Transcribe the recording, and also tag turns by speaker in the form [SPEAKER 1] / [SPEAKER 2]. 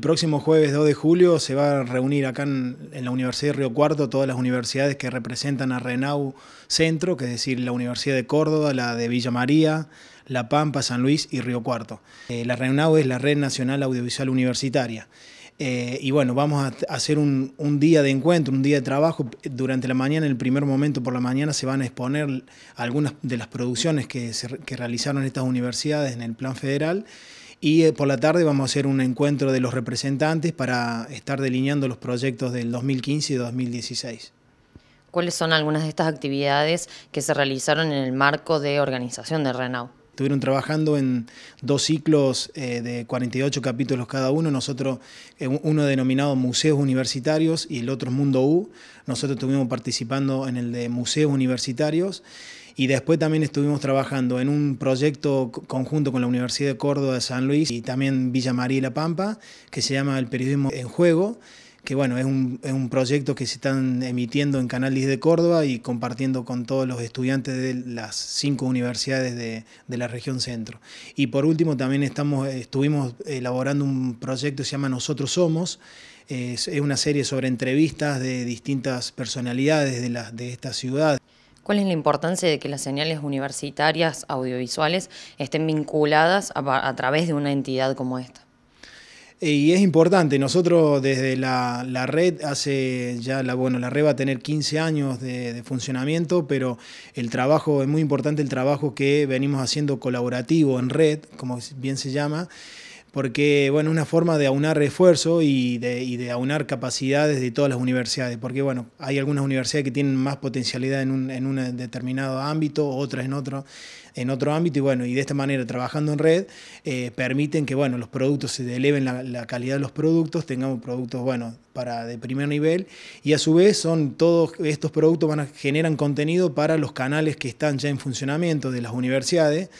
[SPEAKER 1] El próximo jueves 2 de julio se va a reunir acá en, la Universidad de Río Cuarto todas las universidades que representan a Renau Centro, que es decir, la Universidad de Córdoba, la de Villa María, La Pampa, San Luis y Río Cuarto. Eh, la Renau es la Red Nacional Audiovisual Universitaria. Eh, y bueno, vamos a hacer un, día de encuentro, un día de trabajo. Durante la mañana, en el primer momento por la mañana, se van a exponer algunas de las producciones que realizaron estas universidades en el plan federal y eh, por la tarde vamos a hacer un encuentro de los representantes para estar delineando los proyectos del 2015 y 2016.
[SPEAKER 2] ¿Cuáles son algunas de estas actividades que se realizaron en el marco de organización de Renau?
[SPEAKER 1] Estuvieron trabajando en dos ciclos eh, de 48 capítulos cada uno. Nosotros, eh, uno denominado Museos Universitarios y el otro Mundo U. Nosotros estuvimos participando en el de Museos Universitarios. Y después también estuvimos trabajando en un proyecto conjunto con la Universidad de Córdoba de San Luis y también Villa María y La Pampa, que se llama El Periodismo en Juego que bueno, es un, proyecto que se están emitiendo en Canal 10 de Córdoba y compartiendo con todos los estudiantes de las cinco universidades de, la región centro. Y por último también estamos, estuvimos elaborando un proyecto que se llama Nosotros Somos, es, una serie sobre entrevistas de distintas personalidades
[SPEAKER 2] de, la, de esta ciudad. ¿Cuál es la importancia de que las señales universitarias audiovisuales estén vinculadas a, través de una entidad como esta? Y es
[SPEAKER 1] importante, nosotros desde la, red hace ya, la, bueno, la red va a tener 15 años de, de, funcionamiento, pero el trabajo, es muy importante el trabajo que venimos haciendo colaborativo en red, como bien se llama, porque bueno, una forma de aunar refuerzo y de, aunar capacidades de todas las universidades, porque bueno, hay algunas universidades que tienen más potencialidad en un, determinado ámbito, otras en otro, en otro ámbito, y bueno, y de esta manera, trabajando en red, eh, permiten que bueno, los productos se eleven la, calidad de los productos, tengamos productos bueno, para de primer nivel, y a su vez son todos estos productos van generan contenido para los canales que están ya en funcionamiento de las universidades.